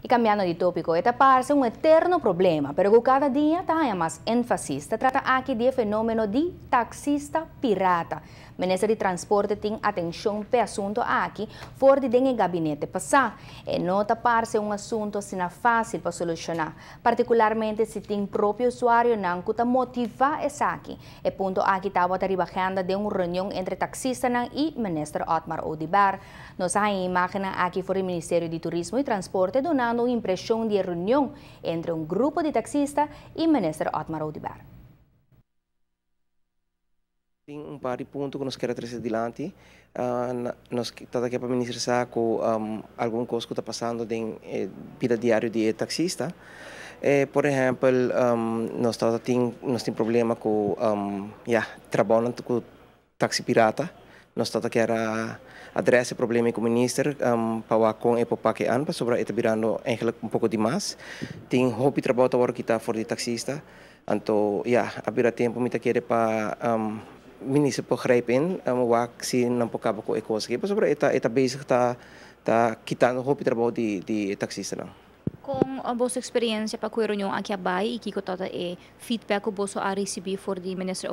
E cambiando de tópico, esta parece um eterno problema, mas cada dia tem mais ênfase. Se trata aqui de fenômeno de taxista pirata. O Ministério de Transporte tem atenção para o assunto aqui, fora de dentro gabinete passar. E nota parece um assunto assim fácil para solucionar, particularmente se tem próprio usuário não que motivar esse aqui. E ponto aqui estava rebajando de uma reunião entre taxista e o ministro Otmar Odibar. Nossa imagem aqui foi o Ministério de Turismo e Transporte do Norte dando impressão de reunião entre um grupo de taxistas e o ministro Otmar Odibar. Tem um par de pontos que nós queremos trazer adiante. Uh, ah, nós estamos tá aqui para ministrar com um, ah, alguma coisa que está passando na eh, vida diária de taxista. Eh, por exemplo, um, ah, nós, tá, tem, nós problema com um, yeah, trabalhando com taxi pirata. Nós estamos aqui a adressar o problema com o ministro, um, e para o e para o Paquean, para sobre a virando um pouco demais. Tem um hobby trabalho agora kita for di taksista, taxista. ya já, yeah, abrir tempo, muito aqui para um, o ministro para greipen, um, o AC si não pode acabar com a coisa. Para sobre a está basic, está tá quitando o hobby trabalho de, de taxista. Não. Com a vossa experiência para a reunião aqui a Bahia e que é o feedback que você recebeu do ministro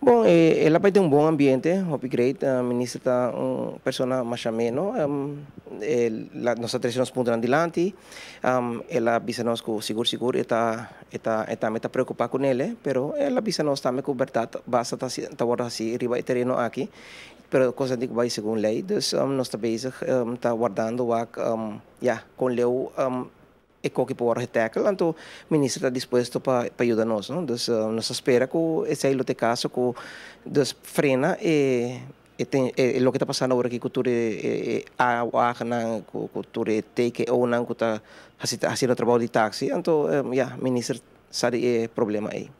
Bom, eh, ela vai ter um bom ambiente, upgrade. A ministra está uma pessoa mais amena. Um, nós atrasamos pontos adiante. Um, ela avisa-nos que o seguro seguro está está está está preocupado com ele, pero ela avisa-nos também que o verdade basta estar tá assim e terreno aqui, pero coisa de que vai segundo lei. Então, um, nós estamos busy, um, guardando o um, yeah, com leu um, ecco por retecla, então o ministro está disposto para ajudar-nos. Não? Então, uh, nós esperamos que esse é o caso que dos frena e e tem e, e lo que está passando agora que cultura o e a a o cultura take ou não que está fazendo trabalho de táxi, então, um, yeah, ministro sabe eh, é problema aí.